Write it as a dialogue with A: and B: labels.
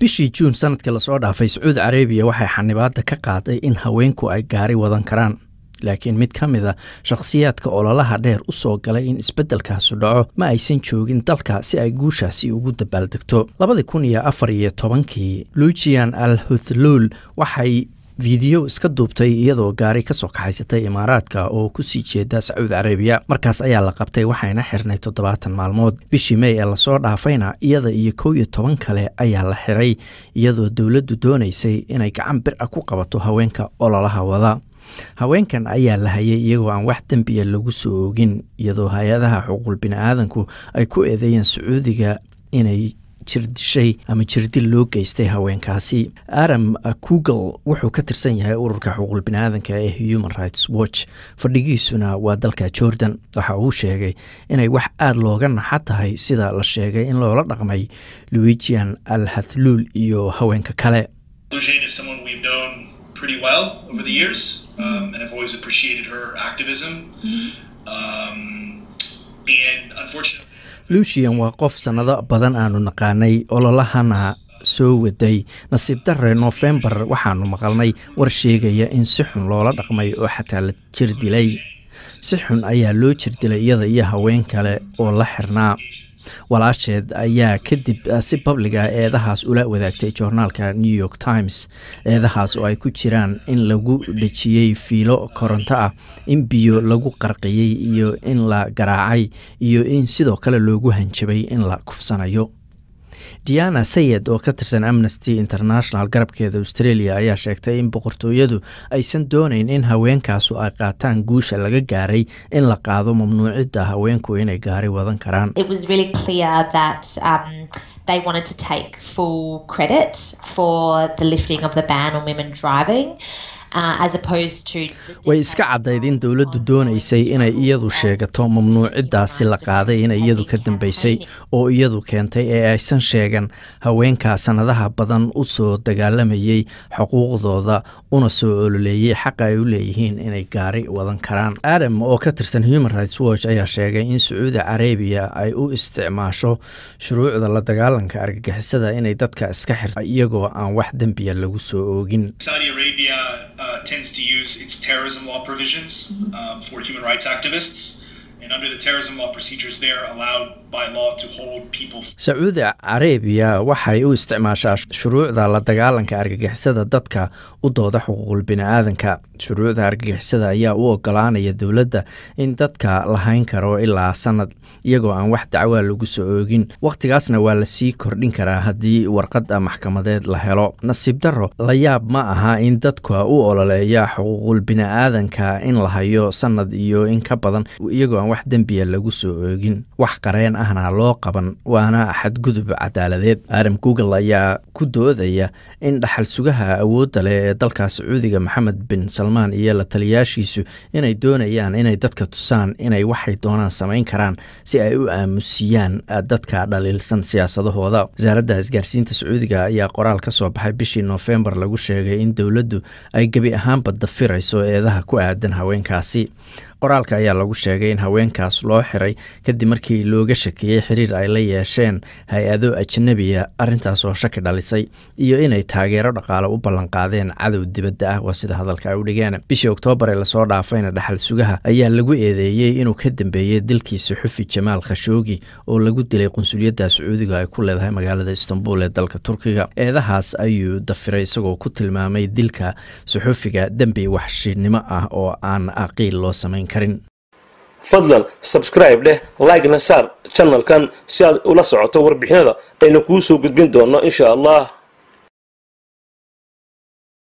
A: bishii juun sanadkii lasoo dhaafay sacuudi carabiya waxay xanibaadda ka qaaday in haweenku ay gaari wadan karaan laakiin mid ka mid a ah shakhsiyaadka ololaha dheer u soo galay in isbeddelkaasu dhaco ma aysan joogin dalka si ay guushaasi ugu dabaaldegto labadii kun iyo afar iyo tobankii luujian al huthluul waxay fiidiyo iska duubtay iyadoo gaari kasoo kaxaysatay imaaraadka oo ku sii jeeda sacuudi carabiya markaas ayaa la qabtay waxayna xirnay toddobaatan maalmood bishii mey ee lasoo dhaafayna iyada iyo kow iyo toban kale ayaa la xiray iyadoo dowladdu doonaysay inay gacan bir a ah ku qabato haweenka ololaha wada haweenkan ayaa la hayay iyagoo aan wax dembiya ah lagu soo oogin iyadoo hay-adaha xuquul bini aadanku ay ku eedeeyeen sacuudiga inay jirdishay ama jirdil loo geystay haweenkaasi adam google wuxuu ka tirsan yahay ururka xuquuq biniaadanka ee human rights watch fadhigiisuna waa dalka jordan waxa uu sheegay inay wax aada looga naxa tahay sida la sheegay in loola dhaqmay luijian al hathluul iyo haweenka kale lucian waa qof sannado badan aanu naqaanay ololahana soo waday nasiib darre noofembar waxaanu maqalnay war sheegaya in si xun loola dhaqmay oo xataa la jir dilay si xun ayaa loo jirdilay iyada iyo haween kale oo la xirnaa walaasheed ayaa kadib ah, si babliga ah eedahaas ula wadaagtay joornaalka new york times eedahaas oo ay ku jiraan in lagu dhejiyey fiilo koronto ah in biyo lagu qarqiyey iyo in la garaacay iyo in sidoo kale loogu hanjabay in la kufsanayo diana sayed oo ka tirsan amnesty international garabkeeda australia ayaa sheegtay in boqortooyadu aysan doonayn in haweenkaasu ay qaataan guusha laga gaaray in la qaado mamnuucidda haweenku inay gaari wadan karaan um, they wanted to take full credit for the lifting of the ban on women driving Uh, way iska caddayd in dowladdu doonaysay inay iyadu sheegato mamnuuciddaasi la qaaday inay iyadu ka dambaysay oo iyadu keentay ee aysan sheegan haweenkaa sannadaha badan u soo dagaalamayey xuquuqdooda una soo ololeeyey xaqa ay u leeyihiin inay gaari wadan karaan adam oo ka tirsan human rights watch ayaa sheegay in sacuudi carabiya ay u isticmaasho shuruucda la dagaalanka argagixisada inay dadka iska xirta iyagoo aan wax dembiya lagu soo oogin uh, tends to use its terrorism law provisions mm-hmm. um, for human rights activists. sacuudi carabiya waxay u isticmaashaa shuruucda la dagaalanka argagixisada dadka u dooda xuquuqul biniaadanka shuruucda argagixisada ayaa u ogolaanaya dowladda in dadka lahayn karo ilaa sanad iyagoo aan wax dacwaa lagu soo oogin wakhtigaasna waa lasii kordhin karaa haddii warqada maxkamadeed la helo nasiib daro la yaab ma aha in dadka u ololeeya xuquuqul biniaadanka in la hayo sanad iyo in ka badan iyagoo wax dembiya lagu soo oogin wax qareen ahna loo qaban waana xadgudub cadaaladeed aaram google ayaa ku doodaya in dhaxal sugaha awoodda leh ee dalka sacuudiga maxamed bin salmaan iyo la taliyaashiisu inay doonayaan inay dadka tusaan inay waxay doonaan samayn karaan si ay u aamusiyaan ah, dadka dhaliilsan siyaasadahooda wasaaradda isgaarsiinta sacuudiga ayaa qoraal ka soo baxay bishii noofembar lagu sheegay in dowladdu ay gebi ahaanba dafirayso eedaha ku aadan haweenkaasi qoraalka ayaa lagu sheegay in haweenkaas loo xiray kadib markii looga shakiyey xiriir ay la yeesheen hay-ado ajnabiya arintaas ah, oo shaki dhalisay iyo inay taageero dhaqaale u ballanqaadeen cadow dibadda ah waa sida hadalka ay u dhigeen bishii oktoobar ee lasoo dhaafayna dhexal sugaha ayaa lagu eedeeyey inuu ka dambeeyey dalkiisa xufi jamaal khashoogi oo lagu dilay qunsuliyadda sacuudiga ay ku leedahay magaalada istanbul ee dalka turkiga eedahaas ayuu dafiray isagoo ku tilmaamay dilka suxufiga dembi waxshinimo ah oo aan aqiil loo samayn karin fadlan sabskraibe dheh laygna saar janalkan si aad ula socoto warbixinada ayna kuu soo gudbin doonno insha allah